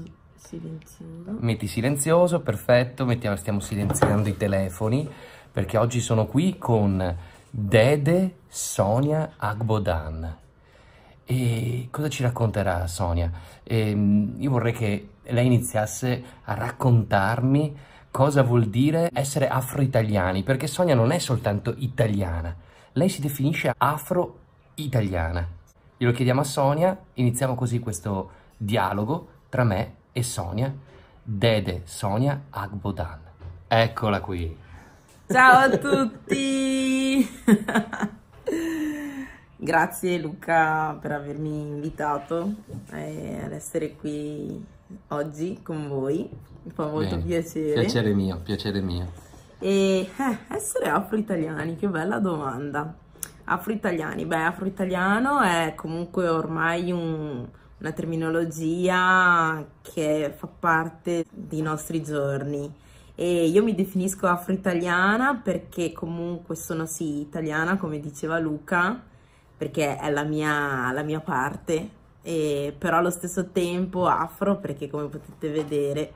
metto silenzioso. Metti silenzioso, perfetto, mettiamo, stiamo silenziando i telefoni perché oggi sono qui con Dede Sonia Agbodan. E cosa ci racconterà Sonia? E ehm, io vorrei che lei iniziasse a raccontarmi cosa vuol dire essere afro-italiani, perché Sonia non è soltanto italiana, lei si definisce afro-italiana. Glielo chiediamo a Sonia, iniziamo così questo dialogo tra me e Sonia, Dede Sonia Agbodan. Eccola qui. Ciao a tutti! Grazie Luca per avermi invitato eh, ad essere qui oggi con voi. Mi fa molto Bene. piacere. Piacere mio, piacere mio. E eh, essere afro-italiani, che bella domanda. Afro-italiani, beh, afro-italiano è comunque ormai un, una terminologia che fa parte dei nostri giorni. E io mi definisco afro-italiana perché comunque sono sì italiana, come diceva Luca, perché è la mia, la mia parte, e però allo stesso tempo afro perché come potete vedere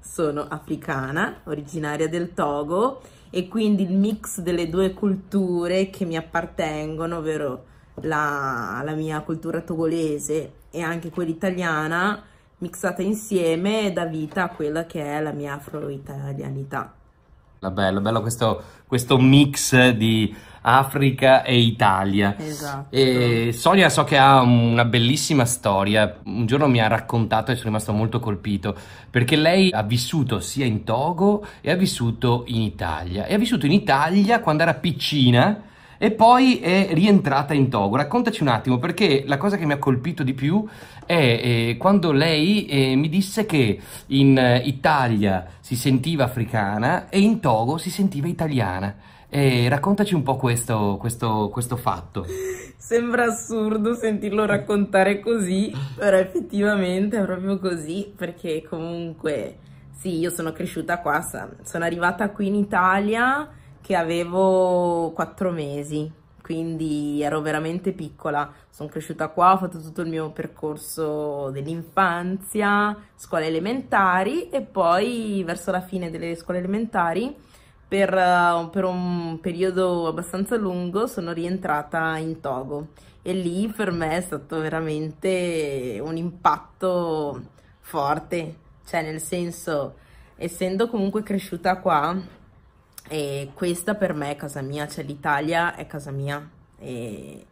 sono africana, originaria del Togo e quindi il mix delle due culture che mi appartengono, ovvero la, la mia cultura togolese e anche quella italiana mixata insieme dà vita a quella che è la mia afro-italianità. Bello, bello questo, questo, mix di Africa e Italia. Esatto. E Sonia so che ha una bellissima storia, un giorno mi ha raccontato e sono rimasto molto colpito, perché lei ha vissuto sia in Togo e ha vissuto in Italia. E ha vissuto in Italia quando era piccina, e poi è rientrata in Togo. Raccontaci un attimo perché la cosa che mi ha colpito di più è eh, quando lei eh, mi disse che in eh, Italia si sentiva africana e in Togo si sentiva italiana. Eh, raccontaci un po' questo, questo, questo fatto. Sembra assurdo sentirlo raccontare così, però effettivamente è proprio così, perché comunque sì, io sono cresciuta qua, sono arrivata qui in Italia che avevo 4 mesi, quindi ero veramente piccola. Sono cresciuta qua, ho fatto tutto il mio percorso dell'infanzia, scuole elementari e poi verso la fine delle scuole elementari per, eh, per, un periodo abbastanza lungo sono rientrata in Togo e lì per me è stato veramente un impatto forte, cioè nel senso essendo comunque cresciuta qua e questa per me è casa mia, cioè l'Italia è casa mia e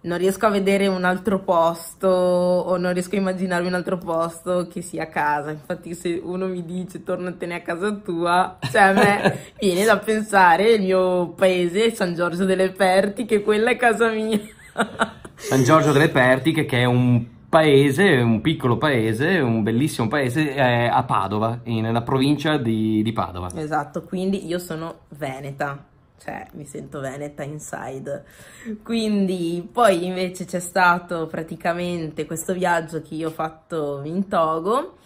non riesco a vedere un altro posto o non riesco a immaginarmi un altro posto che sia casa. Infatti se uno mi dice tornatene a casa tua, cioè a me viene da pensare il mio paese San Giorgio delle Pertiche, quella è casa mia. San Giorgio delle Pertiche che è un paese, un piccolo paese, un bellissimo paese eh, a Padova, nella provincia di, di, Padova. Esatto, quindi io sono veneta, cioè mi sento veneta inside. Quindi poi invece c'è stato praticamente questo viaggio che io ho fatto in Togo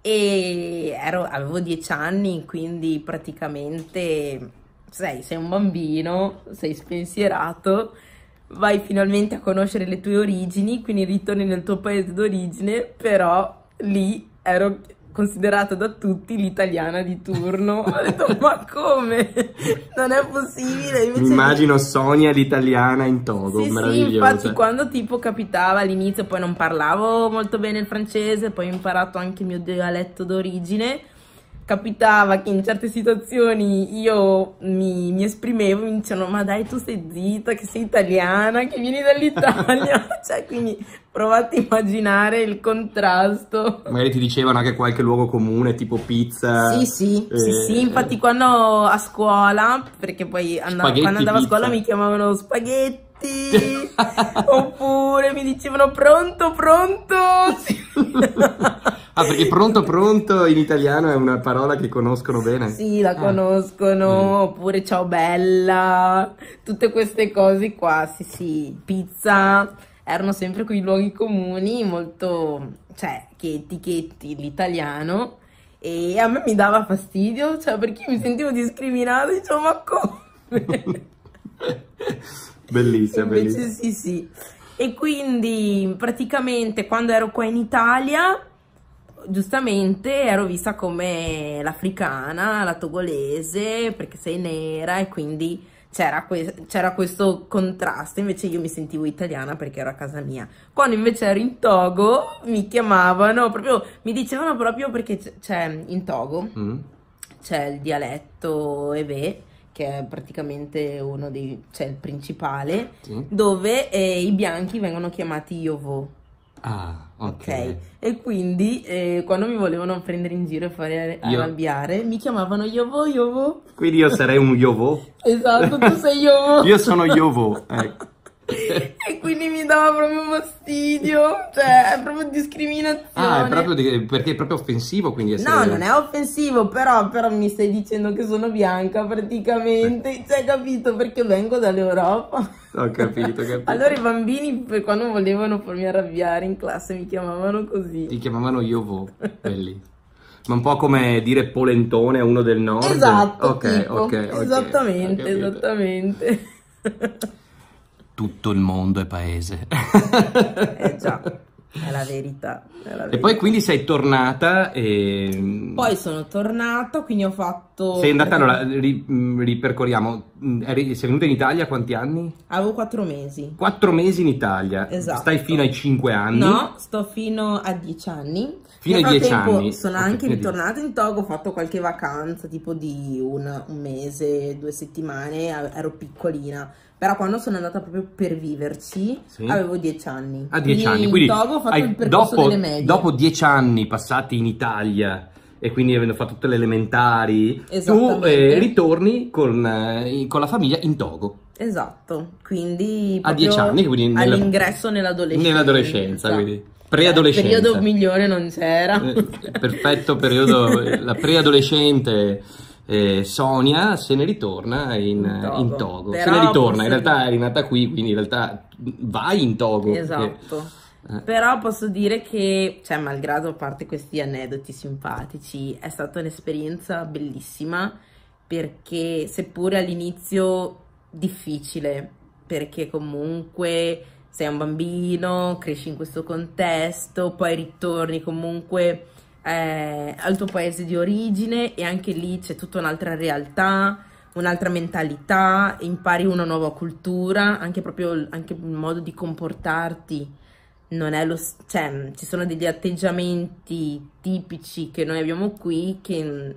e ero, avevo dieci anni, quindi praticamente sei, sei un bambino, sei spensierato vai finalmente a conoscere le tue origini, quindi ritorni nel tuo paese d'origine, però lì ero considerata da tutti l'italiana di turno. Ho detto, ma come? Non è possibile. Invece Immagino lì... Sonia l'italiana in togo, sì, meravigliosa. Sì, infatti quando tipo capitava all'inizio, poi non parlavo molto bene il francese, poi ho imparato anche il mio dialetto d'origine, capitava che in certe situazioni io mi, mi esprimevo, mi dicevano ma dai tu sei zitta, che sei italiana, che vieni dall'Italia, cioè quindi provate a immaginare il contrasto. Magari ti dicevano anche qualche luogo comune, tipo pizza. Sì, sì, eh, sì, sì, infatti eh. quando a scuola, perché poi andavo, quando andavo a scuola pizza. mi chiamavano spaghetti, oppure mi dicevano pronto, pronto. Sì. Ah, perché pronto pronto in italiano è una parola che conoscono bene? Sì, la ah. conoscono, mm. oppure ciao bella, tutte queste cose qua, sì sì, pizza, erano sempre quei luoghi comuni, molto, cioè, che etichetti l'italiano e a me mi dava fastidio, cioè, perché mi sentivo discriminato, dicevo, ma come? bellissima, Invece, bellissima. sì sì. E quindi praticamente quando ero qua in Italia giustamente ero vista come l'africana, la togolese, perché sei nera e quindi c'era, que questo contrasto, invece io mi sentivo italiana perché ero a casa mia. Quando invece ero in Togo mi chiamavano, proprio, mi dicevano proprio perché c'è in Togo mm. c'è il dialetto Eve che è praticamente uno dei, cioè il principale, sì. dove eh, i bianchi vengono chiamati Yovo Ah, okay. ok. E quindi eh, quando mi volevano prendere in giro e fare arrabbiare, io... mi chiamavano Yovo Yovo. Quindi io sarei un Yovo. esatto, tu sei Yovo. io sono Yovo, ecco. e quindi mi dava proprio fastidio, cioè è proprio discriminazione. Ah, è proprio di... perché è proprio offensivo, quindi essere... No, non è offensivo, però, però, mi stai dicendo che sono bianca praticamente, eh. cioè capito perché vengo dall'Europa. Ho capito, capito. allora i bambini quando volevano farmi arrabbiare in classe mi chiamavano così. Ti chiamavano Yovo, quelli. Ma un po' come dire polentone a uno del nord. Esatto, ok, tipo. ok. Esattamente, esattamente. tutto il mondo e paese. eh già. È la, verità, è la verità. E poi quindi sei tornata e... Mm, poi sono tornata, quindi ho fatto... Sei andata, allora, eh, ri, mm, ripercorriamo, mm, sei venuta in Italia quanti anni? Avevo quattro mesi. Quattro mesi in Italia? Esatto. Stai fino ai cinque anni? No, sto fino a dieci anni. Fino ai dieci anni? Sono okay, anche ritornata in Togo, ho fatto qualche vacanza, tipo di un, un mese, due settimane, ero piccolina però quando sono andata proprio per viverci, sì. avevo dieci anni. A ah, 10 anni, quindi Togo ho hai, dopo, dopo 10 anni passati in Italia e quindi avendo fatto tutte le elementari, tu eh, ritorni con, eh, con, la famiglia in Togo. Esatto, quindi a dieci anni, quindi nella, all'ingresso nell'adolescenza. Nell'adolescenza, esatto. quindi preadolescenza. Il periodo migliore non c'era. Eh, perfetto periodo, la preadolescente eh, Sonia se ne ritorna in, in Togo. In togo. Se ne ritorna, in realtà è rinata qui, quindi in realtà vai in Togo. Esatto. Perché... Però posso dire che, cioè, malgrado a parte questi aneddoti simpatici, è stata un'esperienza bellissima perché seppure all'inizio difficile, perché comunque sei un bambino, cresci in questo contesto, poi ritorni comunque eh, al tuo paese di origine e anche lì c'è tutta un'altra realtà, un'altra mentalità, impari una nuova cultura, anche proprio anche il modo di comportarti non è lo cioè mm, ci sono degli atteggiamenti tipici che noi abbiamo qui che mm,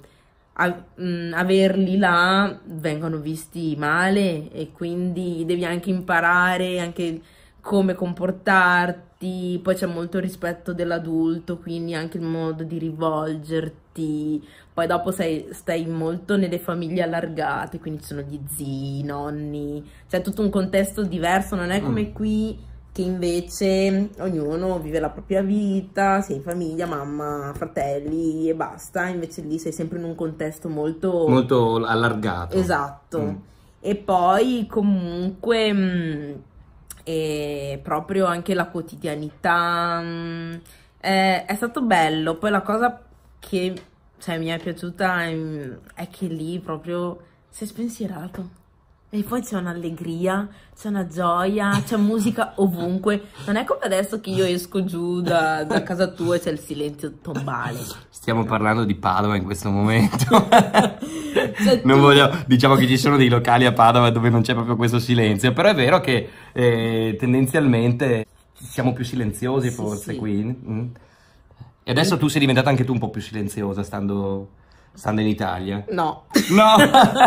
a, mh, mm, averli là vengono visti male e quindi devi anche imparare anche come comportarti gesti, poi c'è molto rispetto dell'adulto, quindi anche il modo di rivolgerti. Poi dopo sei, stai molto nelle famiglie allargate, quindi ci sono gli zii, i nonni, c'è tutto un contesto diverso, non è mm. come qui che invece ognuno vive la propria vita, sei in famiglia, mamma, fratelli e basta, invece lì sei sempre in un contesto molto... Molto allargato. Esatto. Mm. E poi comunque mm, e proprio anche la quotidianità. Mm, è, è stato bello. Poi la cosa che cioè, mi è piaciuta è che lì proprio si è spensierato e poi c'è un'allegria, c'è una gioia, c'è musica ovunque. Non è come adesso che io esco giù da, da casa tua e c'è il silenzio tombale. Stiamo parlando di Padova in questo momento. cioè, tu... voglio, diciamo che ci sono dei locali a Padova dove non c'è proprio questo silenzio, però è vero che eh, tendenzialmente siamo più silenziosi forse sì. qui. Mm. E adesso tu sei diventata anche tu un po' più silenziosa stando, stando in Italia. No. No!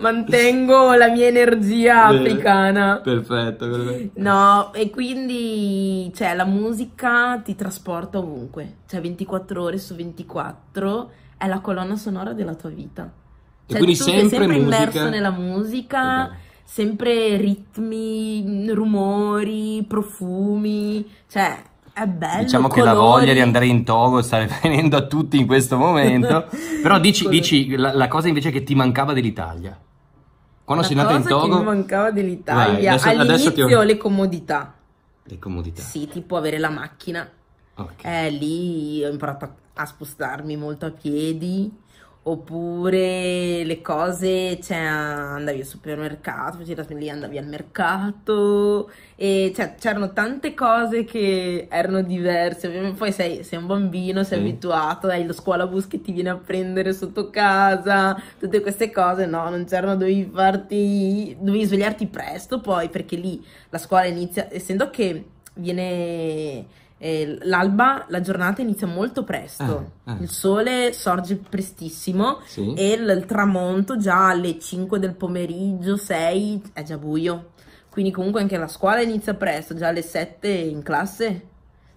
mantengo la mia energia africana. Perfetto, perfetto. No, e quindi, cioè, la musica ti trasporta ovunque. Cioè, 24 ore su 24 è la colonna sonora della tua vita. Cioè, e quindi tu sempre, sempre immerso nella musica... Okay sempre ritmi, rumori, profumi, cioè è bello. Diciamo colori. che la voglia di andare in Togo sta venendo a tutti in questo momento, però dici, dici la, la cosa invece che ti mancava dell'Italia quando sei nata in Togo... che mi mancava dell'Italia, adesso, all'inizio adesso ho... le comodità. Le comodità. Sì, tipo avere la macchina. Okay. Eh, lì ho imparato a spostarmi molto a piedi oppure le cose, cioè andavi al supermercato, lì andavi al mercato, e cioè, c'erano tante cose che erano diverse, poi sei, sei un bambino, sei mm. abituato, hai lo scuolabus che ti viene a prendere sotto casa, tutte queste cose, no, non c'erano, dovevi farti, dovevi svegliarti presto poi, perché lì la scuola inizia, essendo che viene eh, l'alba, la giornata inizia molto presto, ah, ah. il sole sorge prestissimo sì. e il, il tramonto già alle 5 del pomeriggio, 6 è già buio. Quindi comunque anche la scuola inizia presto, già alle 7 in classe.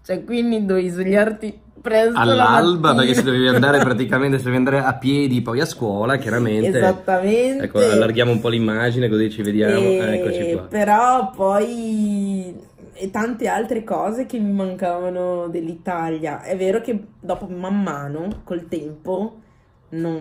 Cioè, quindi devi svegliarti presto. All'alba, perché se dovevi andare praticamente, se devi andare a piedi poi a scuola, chiaramente. Esattamente. Ecco, allarghiamo un po' l'immagine così ci vediamo. E... Eh, eccoci qua. Però poi e tante altre cose che mi mancavano dell'Italia. È vero che dopo man mano, col tempo, non,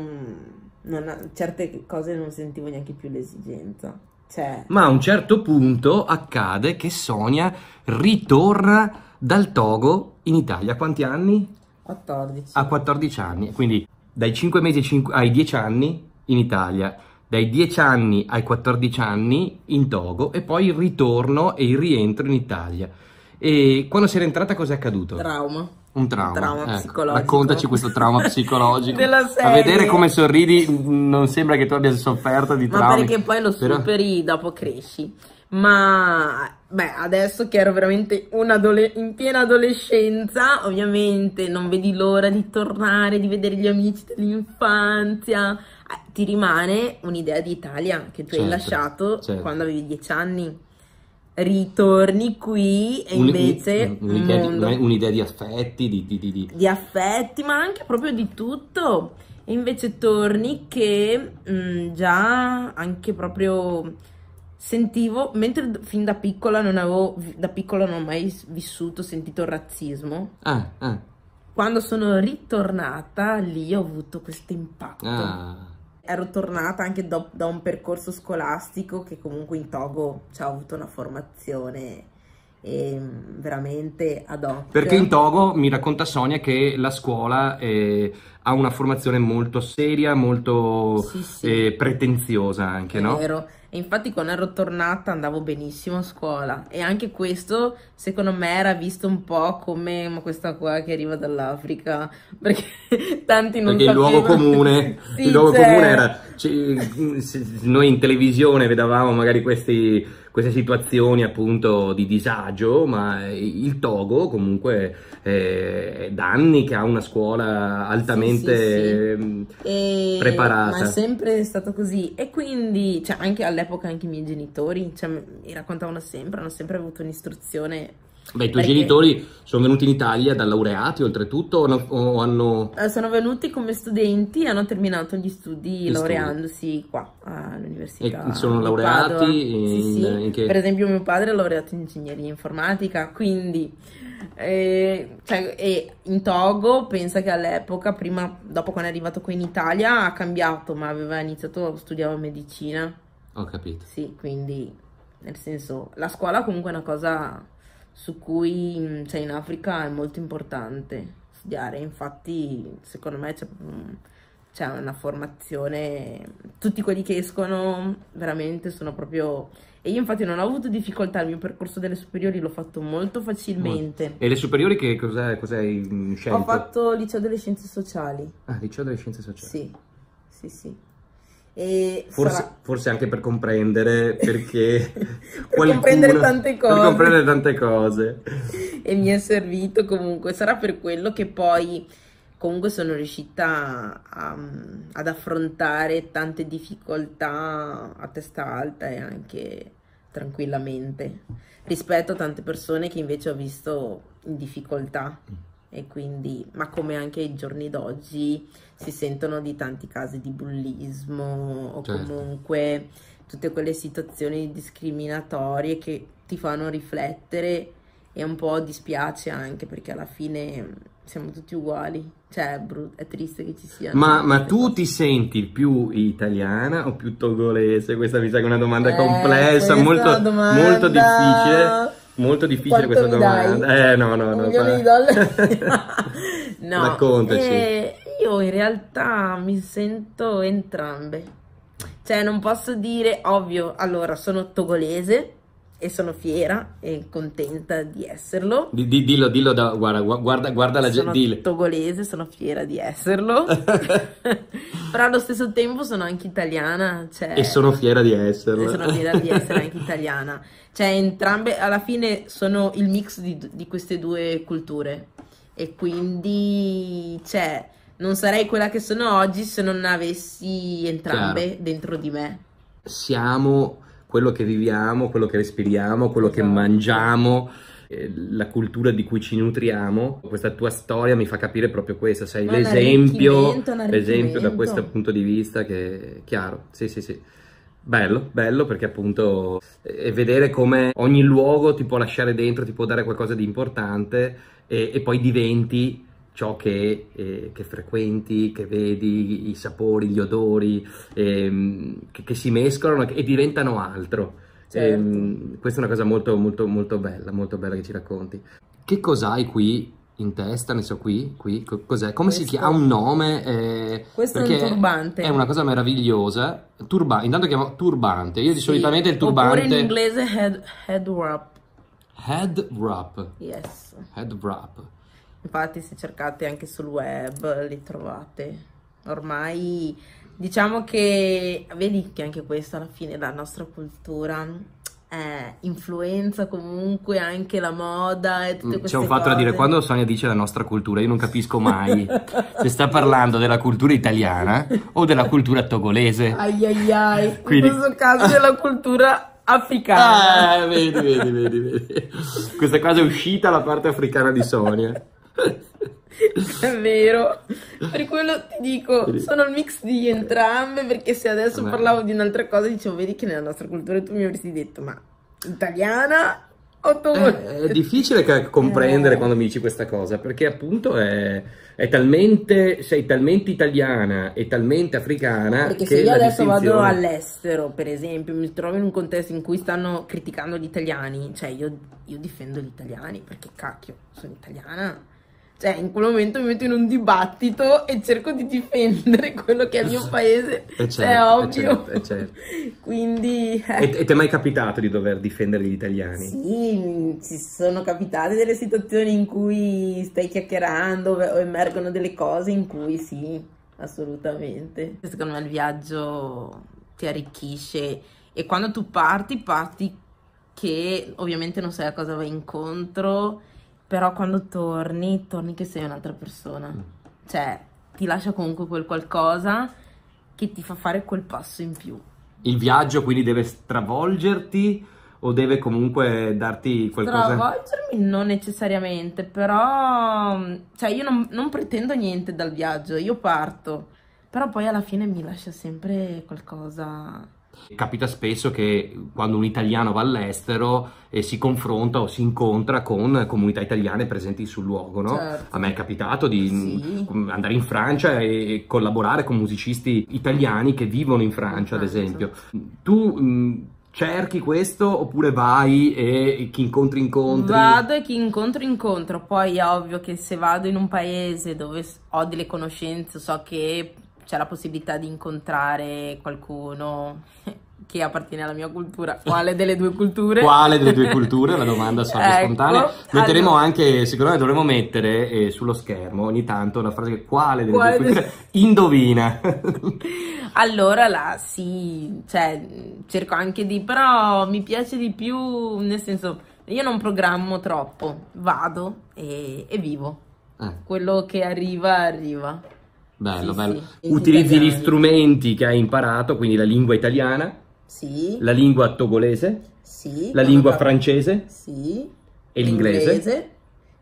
non, certe cose non sentivo neanche più l'esigenza. Cioè... Ma a un certo punto accade che Sonia ritorna dal Togo in Italia. Quanti anni? 14. A 14 anni, quindi dai 5 mesi ai 10 anni in Italia dai 10 anni ai 14 anni in Togo e poi il ritorno e il rientro in Italia. E quando sei rientrata cosa è accaduto? Trauma. Un trauma, trauma ecco. psicologico. Raccontaci questo trauma psicologico. A vedere come sorridi non sembra che tu abbia sofferto di trauma. Ma perché poi lo Però... superi dopo cresci. Ma beh, adesso che ero veramente in piena adolescenza, ovviamente non vedi l'ora di tornare, di vedere gli amici dell'infanzia, ti rimane un'idea di Italia che tu certo, hai lasciato certo. quando avevi dieci anni. Ritorni qui e un, invece un, un'idea, di, un'idea, di, affetti, di, di, di, affetti, ma anche proprio di tutto. E invece torni che mh, mm, già anche proprio sentivo, mentre fin da piccola non avevo, da piccola non ho mai vissuto, sentito il razzismo. Ah, ah. Quando sono ritornata lì ho avuto questo impatto. Ah ero tornata anche do, da un percorso scolastico che comunque in Togo ci cioè, ha avuto una formazione e ehm, veramente ad hoc. Perché in Togo mi racconta Sonia che la scuola eh, ha una formazione molto seria, molto sì, sì. Eh, pretenziosa anche, È no? Vero. E infatti quando ero tornata andavo benissimo a scuola e anche questo secondo me era visto un po' come questa qua che arriva dall'Africa perché tanti non perché sapevano. il luogo comune, sì, il luogo comune cioè. era noi in televisione vedevamo magari questi queste situazioni appunto di disagio, ma il Togo comunque è da anni che ha una scuola altamente sì, sì, sì. preparata. E, ma è sempre stato così e quindi cioè, anche all'epoca anche i miei genitori cioè, mi raccontavano sempre, hanno sempre avuto un'istruzione Beh, i tuoi Perché? genitori sono venuti in Italia da laureati oltretutto o, no, o hanno... Eh, sono venuti come studenti e hanno terminato gli studi Gli laureandosi qua all'università. E sono laureati? in- Sì, sì. in che- Per esempio mio padre è laureato in ingegneria informatica, quindi eh, cioè, e in Togo pensa che all'epoca, prima, dopo quando è arrivato qui in Italia, ha cambiato, ma aveva iniziato, studiava medicina. Ho capito. Sì, quindi nel senso la scuola comunque è una cosa su cui mm, cioè, in Africa è molto importante studiare, infatti secondo me mm, c'è una formazione, tutti quelli che escono veramente sono proprio... E io infatti non ho avuto difficoltà, il mio percorso delle superiori l'ho fatto molto facilmente. E le superiori che cos'hai cos mm, scelto? Ho fatto liceo delle scienze sociali. Ah, liceo delle scienze sociali. Sì, sì, sì. Forse, sarà... forse, anche per comprendere perché... per qualcuno, comprendere tante cose. Per comprendere tante cose. e mi è servito comunque, sarà per quello che poi comunque sono riuscita a, mm, ad affrontare tante difficoltà a testa alta e anche tranquillamente rispetto a tante persone che invece ho visto in difficoltà. Mm e quindi, ma come anche ai giorni d'oggi si sentono di tanti casi di bullismo o certo. comunque tutte quelle situazioni discriminatorie che ti fanno riflettere e un po' dispiace anche perché alla fine mm, siamo tutti uguali, cioè è, brut- è triste che ci sia. Ma, ma tu cose. ti senti più italiana o più togolese? Questa mi sa che è una domanda eh, complessa, molto, domanda... molto difficile. Molto difficile Quanto questa domanda. Dai? Eh no, no, no. Un milione di dollari. no. Raccontaci. Eh, io in realtà mi sento entrambe. Cioè, non posso dire, ovvio, allora sono togolese e sono fiera e contenta di esserlo. Di, di, dillo, dillo, da, guarda, guarda, guarda la gente. Sono togolese, sono fiera di esserlo, però allo stesso tempo sono anche italiana. Cioè, e sono fiera di esserlo. sono fiera di essere anche italiana. Cioè entrambe, alla fine sono il mix di, di queste due culture e quindi, cioè, non sarei quella che sono oggi se non avessi entrambe Chiaro. dentro di me. Siamo quello che viviamo, quello che respiriamo, quello esatto. che mangiamo eh, la cultura di cui ci nutriamo. Questa tua storia mi fa capire proprio questo, sei un l'esempio, l'esempio da questo punto di vista che è chiaro, sì sì sì. Bello, bello perché appunto eh, è vedere come ogni luogo ti può lasciare dentro, ti può dare qualcosa di importante e, e poi diventi ciò che, eh, che, frequenti, che vedi, i sapori, gli odori ehm, che, che, si mescolano e diventano altro. Certo. Ehm, questa è una cosa molto, molto, molto bella, molto bella che ci racconti. Che cos'hai qui in testa, ne so qui, qui, cos'è? Come questo, si chiama? Ha un nome? Eh, questo è un turbante. È una cosa meravigliosa. Turba, intanto chiamo turbante. Io sì, solitamente il turbante... Oppure in inglese head, head wrap. Head wrap. Yes. Head wrap infatti se cercate anche sul web li trovate ormai diciamo che vedi che anche questa alla fine la nostra cultura eh, influenza comunque anche la moda e tutte mm, queste C'è un fatto cose. da dire, quando Sonia dice la nostra cultura, io non capisco mai se sta parlando della cultura italiana o della cultura togolese. Ai ai ai, Quindi... in questo caso della cultura africana. Ah, vedi, vedi, vedi, vedi. Questa cosa è uscita la parte africana di Sonia. È vero, per quello ti dico, sono il mix di entrambe perché se adesso Beh. parlavo di un'altra cosa dicevo vedi che nella nostra cultura tu mi avresti detto ma italiana o tu? Eh, è difficile comprendere eh. quando mi dici questa cosa perché appunto è, è, talmente, sei talmente italiana e talmente africana perché se io adesso distinzione... vado all'estero per esempio mi trovo in un contesto in cui stanno criticando gli italiani cioè io, io difendo gli italiani perché cacchio sono italiana cioè in quel momento mi metto in un dibattito e cerco di difendere quello che è il mio esatto. paese, certo, cioè, è, certo, è ovvio. È certo, è certo. Quindi... Eh. E, e ti è mai capitato di dover difendere gli italiani? Sì, ci sono capitate delle situazioni in cui stai chiacchierando o emergono delle cose in cui sì, assolutamente. Secondo me il viaggio ti arricchisce e quando tu parti, parti che ovviamente non sai a cosa vai incontro però quando torni, torni che sei un'altra persona. Mm. Cioè, ti lascia comunque quel qualcosa che ti fa fare quel passo in più. Il viaggio quindi deve stravolgerti o deve comunque darti qualcosa? Stravolgermi non necessariamente, però cioè io non, non pretendo niente dal viaggio, io parto, però poi alla fine mi lascia sempre qualcosa Capita spesso che quando un italiano va all'estero e si confronta o si incontra con comunità italiane presenti sul luogo, no? certo. A me è capitato di sì. andare in Francia e collaborare con musicisti italiani che vivono in Francia, ad esatto. esempio. Tu cerchi questo oppure vai e chi incontri incontri? Vado e chi incontro incontro, poi è ovvio che se vado in un paese dove ho delle conoscenze, so che c'è la possibilità di incontrare qualcuno che appartiene alla mia cultura, quale delle due culture? quale delle due culture? La domanda salve ecco, spontanea. Metteremo allora... anche, me dovremmo mettere eh, sullo schermo ogni tanto una frase che quale delle quale due culture? Del... Indovina. allora là sì, cioè cerco anche di, però mi piace di più, nel senso io non programmo troppo, vado e, e vivo. Eh. Quello che arriva, arriva. Bello, sì, bello. Sì, Utilizzi italiano. gli strumenti che hai imparato, quindi la lingua italiana, sì. la lingua togolese, sì. la lingua francese sì. e l'inglese.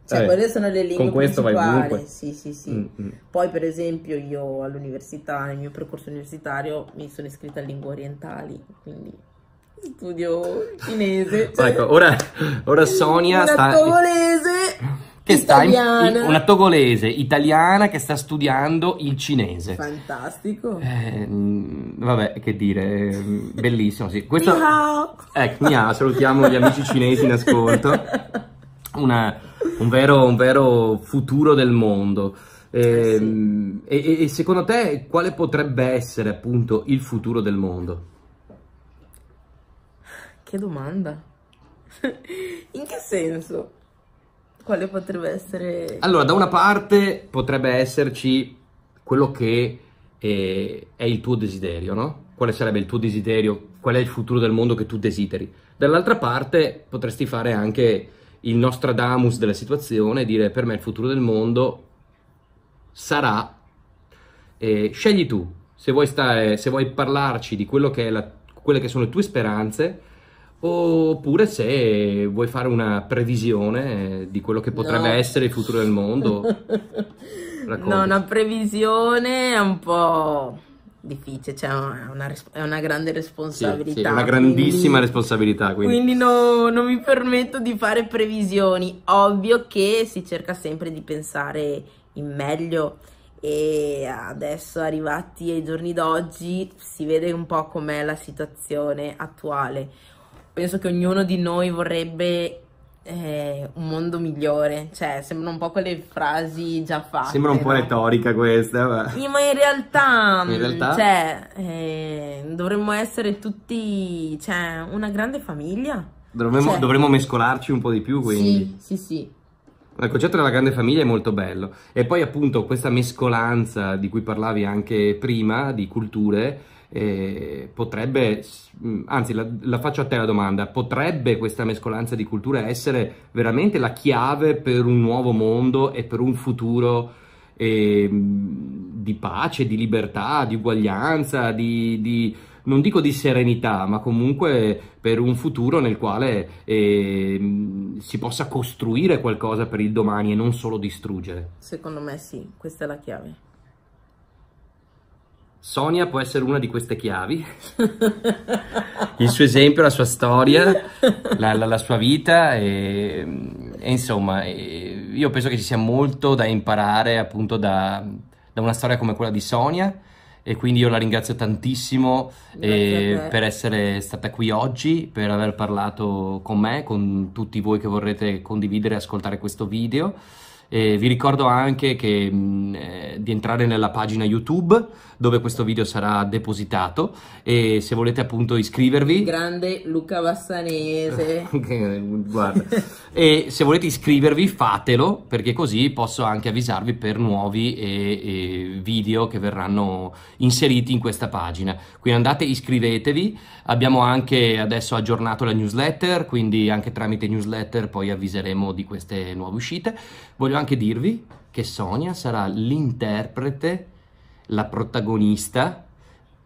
Cioè, quelle sono le lingue con questo vai comunque. Sì, sì, sì. Mm -hmm. Poi, per esempio, io all'università, nel mio percorso universitario, mi sono iscritta a lingue orientali, quindi studio cinese. Cioè... ecco, ora, ora Sonia sta... togolese! che italiana. sta in, una togolese italiana che sta studiando il cinese. Fantastico. Eh, vabbè, che dire, eh, bellissimo, sì. Questo, Nihao. Ecco, eh, salutiamo gli amici cinesi in ascolto. Una, un, vero, un vero futuro del mondo. Ehm, eh, sì. e, e, secondo te quale potrebbe essere appunto il futuro del mondo? Che domanda. In che senso? quale potrebbe essere? Allora, da una parte potrebbe esserci quello che è, eh, è il tuo desiderio, no? Quale sarebbe il tuo desiderio? Qual è il futuro del mondo che tu desideri? Dall'altra parte potresti fare anche il Nostradamus della situazione e dire per me il futuro del mondo sarà... Eh, scegli tu, se vuoi, stare, se vuoi parlarci di quello che è la, quelle che sono le tue speranze Oppure se vuoi fare una previsione di quello che potrebbe no. essere il futuro del mondo. no, una previsione è un po' difficile, cioè è una, è una grande responsabilità. Sì, sì, una grandissima quindi, responsabilità. Quindi, quindi no, non mi permetto di fare previsioni. Ovvio che si cerca sempre di pensare in meglio e adesso arrivati ai giorni d'oggi si vede un po' com'è la situazione attuale penso che ognuno di noi vorrebbe eh, un mondo migliore, cioè sembrano un po' quelle frasi già fatte. Sembra un po' no? retorica questa. Eh, ma in realtà, in realtà? Mm, cioè, eh, dovremmo essere tutti cioè, una grande famiglia. Dovremmo, cioè... dovremmo, mescolarci un po' di più, quindi. Sì, sì, sì. Il concetto della grande famiglia è molto bello e poi appunto questa mescolanza di cui parlavi anche prima, di culture, eh, potrebbe, mm, anzi la, la, faccio a te la domanda, potrebbe questa mescolanza di culture essere veramente la chiave per un nuovo mondo e per un futuro eh, di pace, di libertà, di uguaglianza, di, di, non dico di serenità, ma comunque per un futuro nel quale eh, si possa costruire qualcosa per il domani e non solo distruggere? Secondo me sì, questa è la chiave. Sonia può essere una di queste chiavi, il suo esempio, la sua storia, la, la, la sua vita e, e insomma e io penso che ci sia molto da imparare appunto da, da, una storia come quella di Sonia e quindi io la ringrazio tantissimo eh, per essere stata qui oggi, per aver parlato con me, con tutti voi che vorrete condividere e ascoltare questo video. E vi ricordo anche che, mh, mm, eh, di entrare nella pagina YouTube dove questo video sarà depositato e se volete appunto iscrivervi. Grande Luca Bassanese. Guarda. e se volete iscrivervi fatelo perché così posso anche avvisarvi per nuovi e, e video che verranno inseriti in questa pagina. Quindi andate, iscrivetevi. Abbiamo anche adesso aggiornato la newsletter, quindi anche tramite newsletter poi avviseremo di queste nuove uscite. Voglio anche dirvi che Sonia sarà l'interprete, la protagonista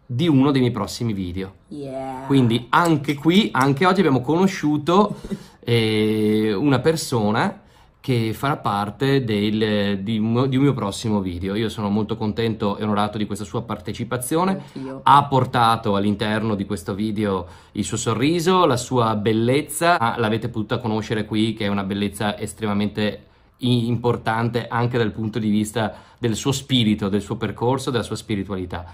di uno dei miei prossimi video. Yeah. Quindi anche qui, anche oggi abbiamo conosciuto eh, una persona che farà parte del, di, un, di, un, mio prossimo video. Io sono molto contento e onorato di questa sua partecipazione. Anch'io. Ha portato all'interno di questo video il suo sorriso, la sua bellezza. Ah, l'avete potuta conoscere qui, che è una bellezza estremamente importante anche dal punto di vista del suo spirito, del suo percorso, della sua spiritualità.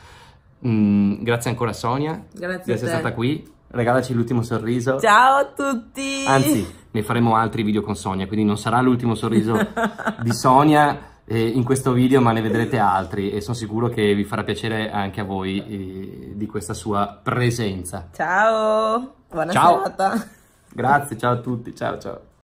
Mm, grazie ancora Sonia grazie di essere stata qui. Regalaci l'ultimo sorriso. Ciao a tutti! Anzi, ne faremo altri video con Sonia, quindi non sarà l'ultimo sorriso di Sonia eh, in questo video, ma ne vedrete altri e sono sicuro che vi farà piacere anche a voi eh, di questa sua presenza. Ciao! Buona ciao. serata! Grazie, ciao a tutti, ciao ciao!